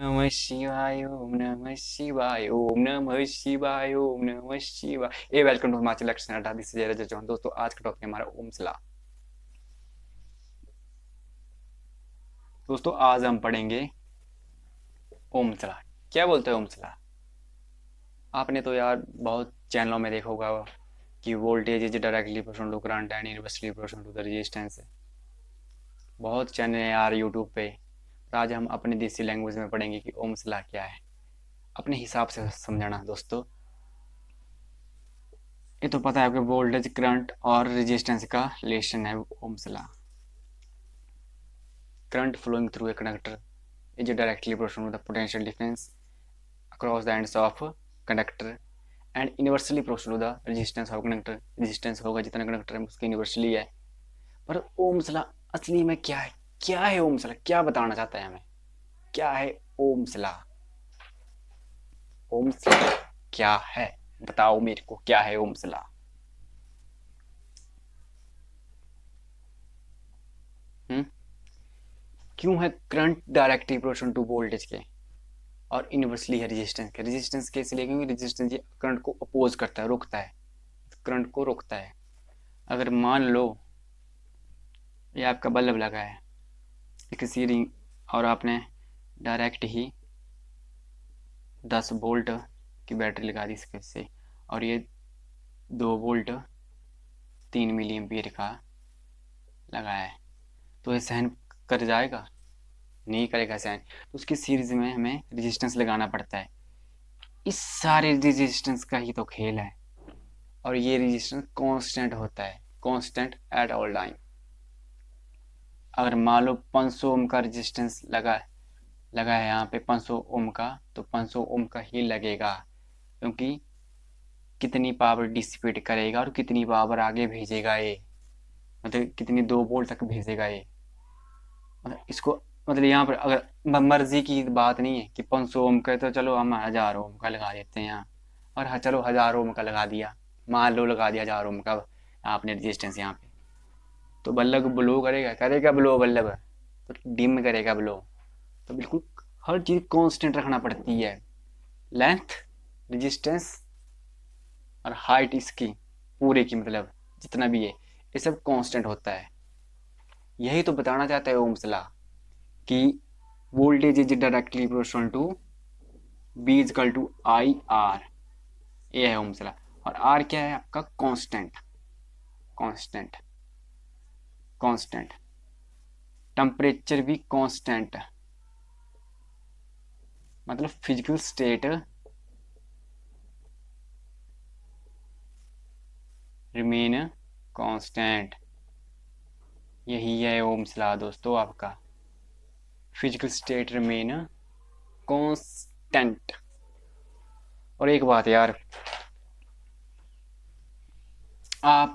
नमः शिवाय ओम नमः शिवाय ओम नमः शिवाय ओम नमः शिवाय a welcome to Himachal this Chauhan दोस्तों आज का टॉपिक हमारा ओम सला दोस्तों आज हम पढ़ेंगे ओम सला क्या बोलते हैं ओम सला आपने तो यार बहुत चैनलों में देखा होगा कि voltage is directly proportional to current and inversely proportional to the resistance बहुत चैनल है यार यूट्यूब पे तो आज हम अपने देसी लैंग्वेज में पढ़ेंगे कि ओम सलाह क्या है अपने हिसाब से समझाना दोस्तों ये तो पता है आपके वोल्टेज करंट और रेजिस्टेंस का रिलेशन है Ohm's law current flowing through a conductor is directly proportional the potential difference across the ends of conductor and universally proportional to the resistance of conductor होगा जितना कंडक्टर है उसके universally है पर ओम सलाह असली में क्या है क्या है ओम सला क्या बताना चाहता है हमें क्या है ओम सला ओम क्या है बताओ मेरे को क्या है ओम सला हम्म? क्यों है current directly proportion to voltage के और यूनिवर्सली है रेजिस्टेंस के रेजिस्टेंस के इसलिए क्योंकि रेजिस्टेंस ये करंट को अपोज करता है रोकता है करंट को रोकता है अगर मान लो ये आपका बल्ब लगा है किसी और आपने डायरेक्ट ही 10 वोल्ट की बैटरी लगा दी इसके से और ये दो वोल्ट तीन मिली एम्पियर का लगाया है तो ये सहन कर जाएगा नहीं करेगा सहन तो उसकी सीरीज में हमें रेजिस्टेंस लगाना पड़ता है इस सारे रेजिस्टेंस का ही तो खेल है और ये रेजिस्टेंस कांस्टेंट होता है कांस्टेंट एट ऑल टाइम अगर मान लो 500 ओम का रेजिस्टेंस लगा लगा है यहाँ पे 500 ओम का तो 500 ओम का ही लगेगा क्योंकि कितनी पावर डिसिपेट करेगा और कितनी पावर आगे भेजेगा ये मतलब कितनी दो बोल तक भेजेगा ये मतलब इसको मतलब यहाँ पर अगर मर्जी की बात नहीं है कि पाँच ओम का तो चलो हम हज़ार ओम का लगा देते हैं यहाँ और चलो हज़ार ओम का लगा दिया मान लो लगा दिया हज़ार ओम का आपने रजिस्टेंस यहाँ पे तो बल्ला को ब्लो करेगा करेगा ब्लो बल्ला पर तो डिम करेगा ब्लो तो बिल्कुल हर चीज़ कांस्टेंट रखना पड़ती है लेंथ रजिस्टेंस और हाइट इसकी पूरे की मतलब जितना भी है ये सब कांस्टेंट होता है यही तो बताना चाहता है ओमसला कि voltage is directly proportional to V is equal to I R ये है ओमसला और आर क्या है आपका कांस्टेंट कांस्टेंट कांस्टेंट टेम्परेचर भी कांस्टेंट मतलब फिजिकल स्टेट रिमेन कांस्टेंट यही है ओम सलाह दोस्तों आपका फिजिकल स्टेट रिमेन कांस्टेंट और एक बात यार आप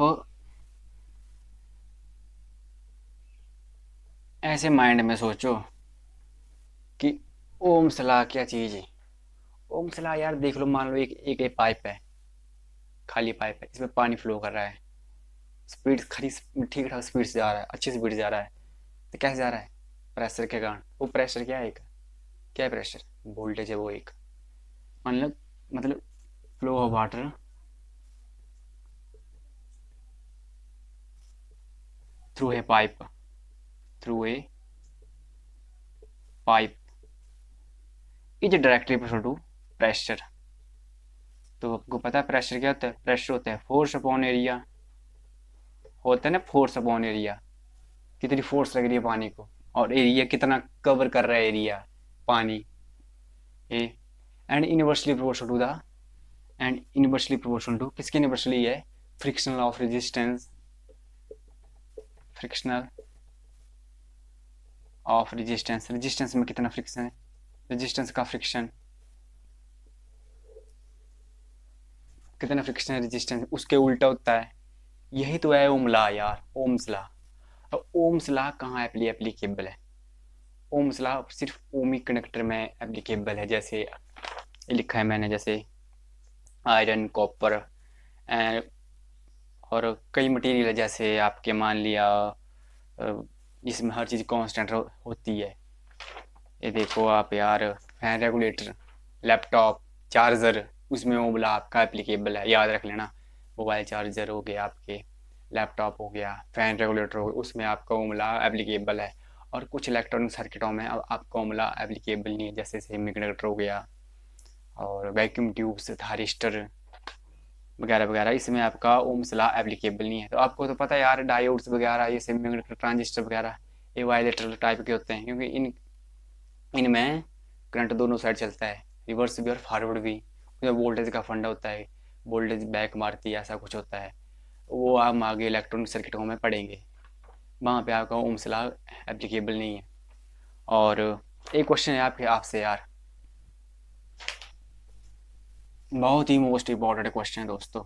ऐसे माइंड में सोचो कि ओम सलाह क्या चीज़ है ओम सलाह यार देख लो मान लो एक एक, पाइप है खाली पाइप है इसमें पानी फ्लो कर रहा है स्पीड खाली ठीक ठाक स्पीड से जा रहा है अच्छी स्पीड से जा रहा है तो कैसे जा रहा है प्रेशर के कारण वो प्रेशर क्या है एक क्या है प्रेशर वोल्टेज है वो एक मान लो मतलब फ्लो ऑफ वाटर थ्रू है pipe through a pipe is directly proportional to pressure. तो आपको पता है प्रेशर क्या होता है प्रेशर होता है फोर्स अपॉन एरिया होता है ना फोर्स अपॉन एरिया कितनी फोर्स लग रही है पानी को और एरिया कितना कवर कर रहा है एरिया पानी A and universally proportional to the and universally proportional to किसके यूनिवर्सली है frictional of resistance frictional of resistance resistance में कितना फ्रिक्शन है रेजिस्टेंस का फ्रिक्शन कितना फ्रिक्शन है रेजिस्टेंस उसके उल्टा होता है यही तो है ओमला यार ओम्स ला अब ओम्स ला कहाँ एप्लीकेबल है ओम्स ला सिर्फ ओमी कनेक्टर में एप्लीकेबल है जैसे लिखा है मैंने जैसे आयरन कॉपर और कई मटेरियल जैसे आपके मान लिया जिसमें हर चीज़ कांस्टेंट होती है ये देखो आप यार फैन रेगुलेटर लैपटॉप चार्जर उसमें वो बोला आपका एप्लीकेबल है याद रख लेना मोबाइल चार्जर हो गया आपके लैपटॉप हो गया फैन रेगुलेटर हो गया उसमें आपका उमला एप्लीकेबल है और कुछ इलेक्ट्रॉनिक सर्किटों में अब आपका उमला एप्लीकेबल नहीं है जैसे सेमी कंडक्टर हो गया और वैक्यूम ट्यूब्स थारिस्टर वगैरह वगैरह इसमें आपका ओम सलाह एप्लीकेबल नहीं है तो आपको तो पता है यार डायोड्स वगैरह ये सेमीकंडक्टर ट्रांजिस्टर वगैरह ये वायलेटर टाइप के होते हैं क्योंकि इन इनमें करंट दोनों साइड चलता है रिवर्स भी और फॉरवर्ड भी उसमें वोल्टेज का फंडा होता है वोल्टेज बैक मारती है ऐसा कुछ होता है वो हम आगे इलेक्ट्रॉनिक सर्किटों में पढ़ेंगे वहाँ पे आपका ओम सलाह एप्लीकेबल नहीं है और एक क्वेश्चन है आपके आपसे यार बहुत ही मोस्ट इंपॉर्टेंट क्वेश्चन है दोस्तों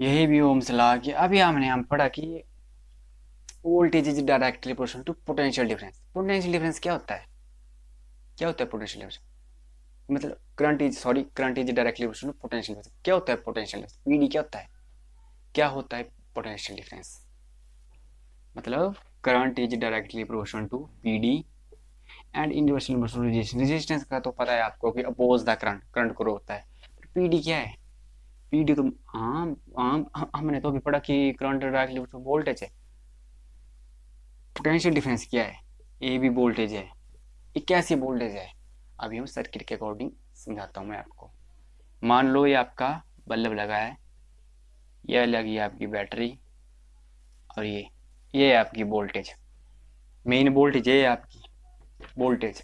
यही भी ओम्स लॉ कि अभी हमने हम पढ़ा कि voltage is directly proportional to potential difference potential difference क्या होता है क्या होता है पोटेंशियल डिफरेंस मतलब current is sorry current is directly proportional to potential difference क्या होता है पोटेंशियल डिफरेंस पीडी क्या होता है क्या होता है पोटेंशियल डिफरेंस मतलब current is directly proportional to PD and inversely motion resistance resistance का तो पता है आपको कि अपोज द करंट करंट को रोकता है पीडी क्या है पीडी तो आम हाँ, आम हाँ, हाँ, हमने तो अभी पढ़ा कि करंट डायरेक्टली तो वोल्टेज है पोटेंशियल डिफरेंस क्या है ए भी वोल्टेज है ये कैसी वोल्टेज है अभी हम सर्किट के अकॉर्डिंग समझाता हूँ मैं आपको मान लो ये आपका बल्ब लगा है यह लगी आपकी बैटरी और ये ये आपकी वोल्टेज मेन वोल्टेज ये है आपकी वोल्टेज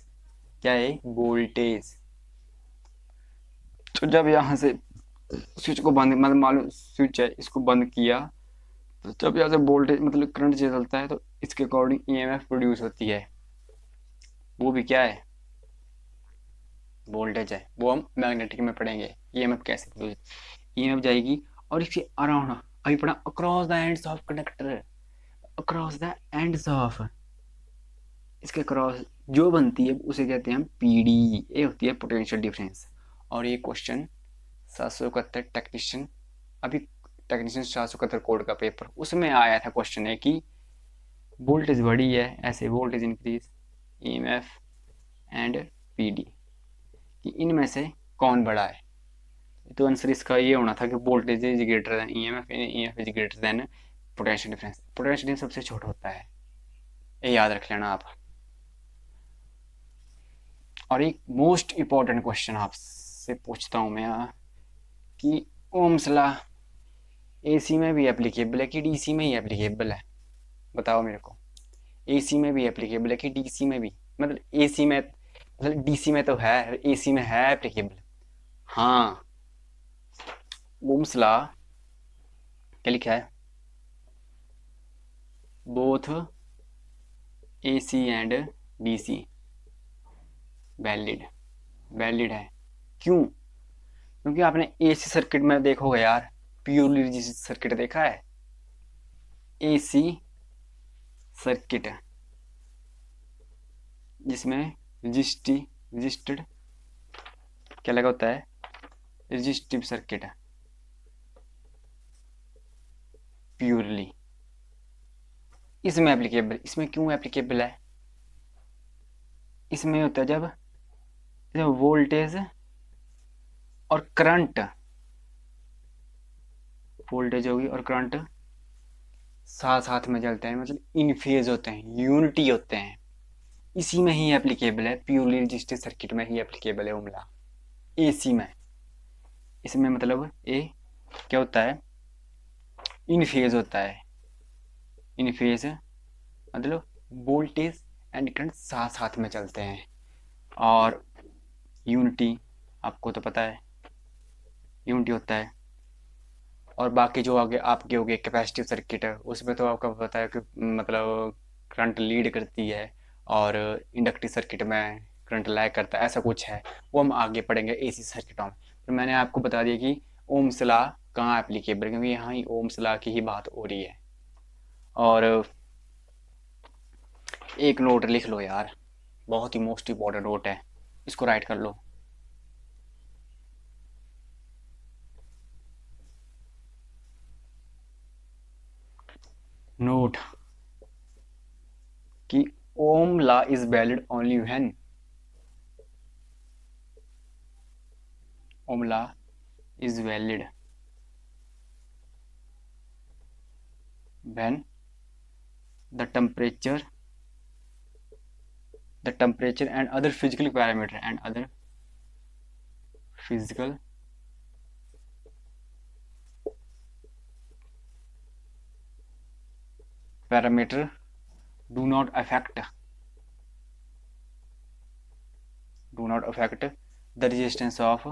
क्या है वोल्टेज तो जब यहाँ से स्विच को बंद मतलब मालूम स्विच है इसको बंद किया तो जब यहाँ से वोल्टेज मतलब करंट चलता है तो इसके अकॉर्डिंग ईएमएफ e प्रोड्यूस होती है वो भी क्या है वोल्टेज है वो हम मैग्नेटिक में पढ़ेंगे ईएमएफ e कैसे प्रोड्यूस ईएमएफ e जाएगी और इसके अराउंड अभी पढ़ा across the ends of conductor across the ends of इसके क्रॉस जो बनती है उसे कहते हैं हम पी डी ये होती है पोटेंशियल डिफरेंस और ये क्वेश्चन सात सौ इकहत्तर टेक्नीशियन अभी टेक्नीशियन सात सौ इकहत्तर कोड का पेपर उसमें आया था क्वेश्चन है कि वोल्टेज बढ़ी है ऐसे voltage increase E M F and P D कि इनमें से कौन बड़ा है तो आंसर इसका ये होना था कि voltage is greater than E M F E F is greater than potential difference potential difference सबसे छोटा होता है ये याद रख लेना आप और एक मोस्ट इंपॉर्टेंट क्वेश्चन आपसे पूछता हूँ मैं कि ओम्स ए एसी में भी एप्लीकेबल है कि डीसी में ही एप्लीकेबल है बताओ मेरे को एसी में भी एप्लीकेबल है कि डीसी में भी मतलब एसी में मतलब डीसी में तो है एसी में है एप्लीकेबल हाँ ओमसला क्या लिखा है both AC and DC valid valid है क्यों क्योंकि आपने एसी सर्किट में देखोगे यार प्योरली रजिस्टर सर्किट देखा है एसी सर्किट जिसमें रजिस्ट्री रजिस्टर्ड क्या लगा होता है रजिस्टिव सर्किट प्योरली इसमें एप्लीकेबल इसमें क्यों एप्लीकेबल है इसमें होता है जब वोल्टेज और करंट वोल्टेज होगी और करंट साथ साथ में चलते हैं मतलब इन फेज होते हैं यूनिटी होते हैं इसी में ही एप्लीकेबल है प्योरली रजिस्टर सर्किट में ही एप्लीकेबल है उमला एसी में इसमें मतलब ए क्या होता है इन फेज होता है इन फेज मतलब वोल्टेज एंड करंट साथ साथ में चलते हैं और यूनिटी आपको तो पता है यूनिटी होता है और बाकी जो आगे आपके हो गए कैपेसिटिव सर्किट है उसमें तो आपको पता है कि मतलब करंट लीड करती है और इंडक्टिव सर्किट में करंट लाइक करता है ऐसा हम्म। कुछ है वो हम आगे पढ़ेंगे एसी सर्किटों में तो मैंने आपको बता दिया कि ओम सलाह कहाँ एप्लीकेबल क्योंकि यहाँ ही ओम सलाह की ही बात हो रही है और एक नोट लिख लो यार बहुत ही मोस्ट इंपॉर्टेंट नोट है इसको राइट कर लो नोट कि Ohm law is valid only when Ohm law is valid when the temperature the temperature and other physical parameter and other physical parameter do not affect do not affect the resistance of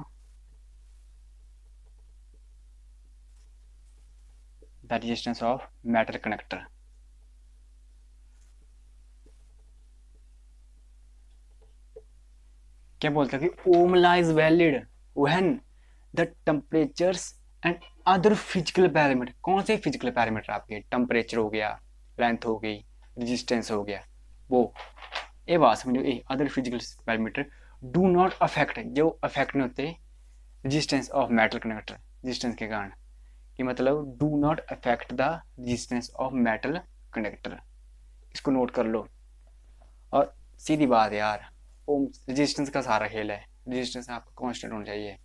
the resistance of metal connector क्या बोलता है कि Ohm law is valid when the temperatures and other physical parameter कौन से physical parameter आपके temperature हो गया length हो गई रेजिस्टेंस हो गया वो ये बात समझो ये other physical parameter do not affect जो अफेक्ट नहीं होते resistance of metal conductor resistance के कारण कि मतलब do not affect the resistance of metal conductor इसको नोट कर लो और सीधी बात यार आपको रजिस्टेंस का सारा खेल है रजिस्टेंस आपको कॉन्स्टेंट होना चाहिए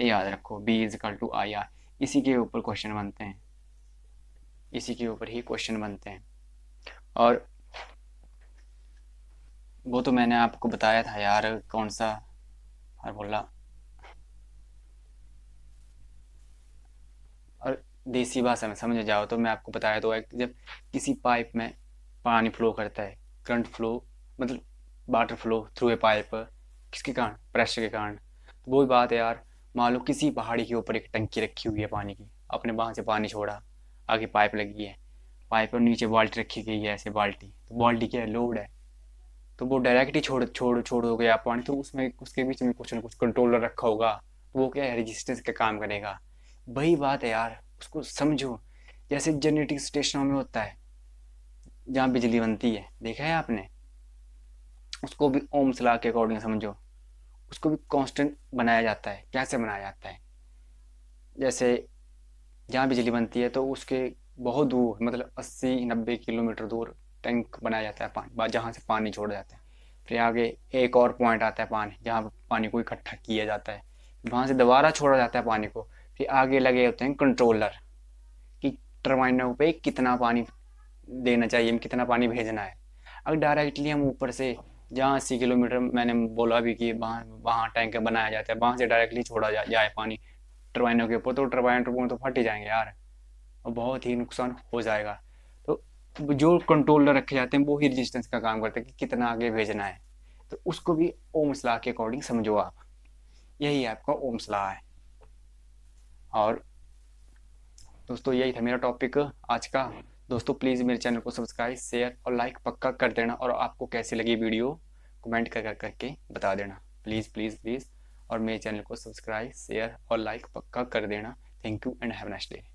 ये याद रखो B is equal to I R इसी के ऊपर क्वेश्चन बनते हैं इसी के ऊपर ही क्वेश्चन बनते हैं और वो तो मैंने आपको बताया था यार कौन सा बोला और देसी भाषा में समझ जाओ तो मैं आपको बताया तो जब किसी पाइप में पानी फ्लो करता है करंट फ्लो मतलब water flow through a pipe किसके कारण प्रेशर के कारण तो वही बात है यार मान लो किसी पहाड़ी के ऊपर एक टंकी रखी हुई है पानी की अपने वहाँ से पानी छोड़ा आगे पाइप लगी है पाइप पर नीचे बाल्टी रखी गई है ऐसे बाल्टी तो बाल्टी क्या है लोड है तो वो डायरेक्ट ही छोड़ छोड़ छोड़ हो गया पानी तो उसमें उसके बीच में कुछ ना कुछ कंट्रोलर रखा होगा तो वो क्या है रजिस्टेंस का काम करेगा वही बात है यार उसको समझो जैसे जनरेटिंग स्टेशनों में होता है जहाँ बिजली बनती है देखा है आपने उसको भी ओम सलाह के अकॉर्डिंग समझो उसको भी कांस्टेंट बनाया जाता है कैसे बनाया जाता है जैसे जहाँ बिजली बनती है तो उसके बहुत दूर मतलब अस्सी नब्बे किलोमीटर दूर टैंक बनाया जाता है पानी जहाँ से पानी छोड़ा जाता है फिर आगे एक और पॉइंट आता है पानी जहाँ पानी को इकट्ठा किया जाता है वहाँ से दोबारा छोड़ा जाता है पानी को फिर आगे लगे होते हैं कंट्रोलर कि टर्माइनों पे कितना पानी देना चाहिए कितना पानी भेजना है अगर डायरेक्टली हम ऊपर से जहाँ अस्सी किलोमीटर मैंने बोला भी कि वहाँ वहाँ टैंक बनाया जाता है वहाँ से डायरेक्टली छोड़ा जा, जाए पानी टर्बाइनों के ऊपर तो टर्बाइन टर्बाइन तो फट ही जाएंगे यार और बहुत ही नुकसान हो जाएगा तो जो कंट्रोलर रखे जाते हैं वो ही रजिस्टेंस का काम करते हैं कि कितना आगे भेजना है तो उसको भी ओम सलाह के अकॉर्डिंग समझो आप यही आपका ओम सलाह है और दोस्तों यही था मेरा टॉपिक आज का दोस्तों प्लीज़ मेरे चैनल को सब्सक्राइब शेयर और लाइक पक्का कर देना और आपको कैसी लगी वीडियो कमेंट कर कर करके बता देना प्लीज़ प्लीज़ प्लीज़ और मेरे चैनल को सब्सक्राइब शेयर और लाइक पक्का कर देना thank you and have next day